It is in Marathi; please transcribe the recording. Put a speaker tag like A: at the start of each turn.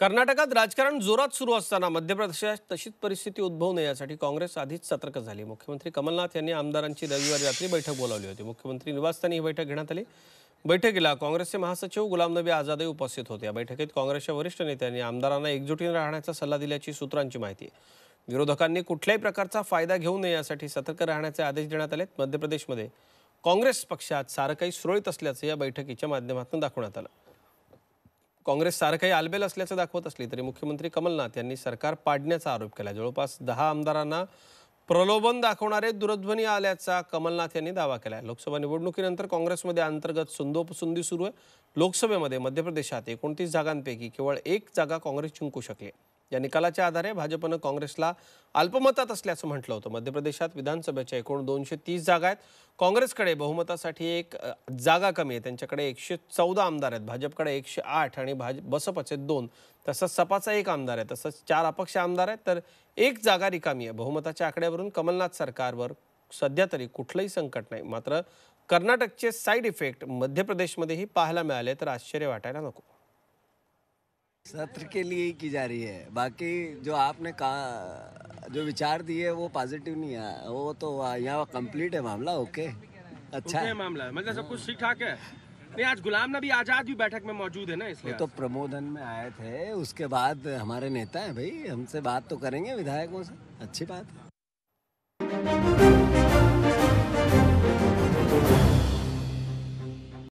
A: कर्नाटकात राजकारण जोरात सुरू असताना मध्य प्रदेशात तशीच परिस्थिती उद्भवू नये यासाठी काँग्रेस आधीच सतर्क झाली मुख्यमंत्री कमलनाथ यांनी आमदारांची रविवारी रात्री बैठक बोलावली होती मुख्यमंत्री निवासस्थानी ही बैठक घेण्यात आली बैठकीला काँग्रेसचे महासचिव गुलाम नबी आझादही उपस्थित होते या बैठकीत काँग्रेसच्या वरिष्ठ नेत्यांनी आमदारांना एकजुटीने राहण्याचा सल्ला दिल्याची सूत्रांची माहिती विरोधकांनी कुठल्याही प्रकारचा फायदा घेऊ नये यासाठी सतर्क राहण्याचे आदेश देण्यात आलेत मध्य प्रदेशमध्ये काँग्रेस पक्षात सारं काही सुरळीत असल्याचं या बैठकीच्या माध्यमातून दाखवण्यात आलं काँग्रेस सारखंही आलबेल असल्याचं दाखवत असली तरी मुख्यमंत्री कमलनाथ यांनी सरकार पाडण्याचा आरोप केला जवळपास दहा आमदारांना प्रलोभन दाखवणारे दूरध्वनी आल्याचा कमलनाथ यांनी दावा केला आहे लोकसभा निवडणुकीनंतर काँग्रेसमध्ये अंतर्गत सुंदोपसुंदी सुरू आहे लोकसभेमध्ये मध्य प्रदेशात एकोणतीस जागांपैकी केवळ एक जागा काँग्रेस जिंकू शकली या निकालाच्या आधारे भाजपनं काँग्रेसला अल्पमतात असल्याचं म्हटलं होतं मध्य प्रदेशात विधानसभेच्या एकूण दोनशे तीस जागा आहेत काँग्रेसकडे बहुमतासाठी एक जागा कमी आहे त्यांच्याकडे एकशे चौदा आमदार आहेत भाजपकडे एकशे आठ आणि भाज बसपाचे दोन तसंच सपाचा एक आमदार आहे तसंच चार अपक्ष आमदार आहेत तर एक जागा रिकामी आहे बहुमताच्या आकड्यावरून कमलनाथ सरकारवर सध्या तरी कुठलंही संकट नाही मात्र कर्नाटकचे साईड इफेक्ट मध्य प्रदेशमध्येही पाहायला मिळाले तर आश्चर्य वाटायला नको सत्र
B: के लिए ही की जा रही है बाकी जो आपने कहा जो विचार दिए वो पॉजिटिव नहीं है वो तो हाँ, यहाँ कंप्लीट है मामला ओके अच्छा है
C: मामला मतलब सब कुछ ठीक ठाक है नहीं आज गुलाम नबी आजाद भी बैठक में मौजूद है ना इसलिए तो
B: प्रमोदन में आए थे उसके बाद हमारे नेता है भाई हमसे बात तो करेंगे विधायकों से अच्छी बात है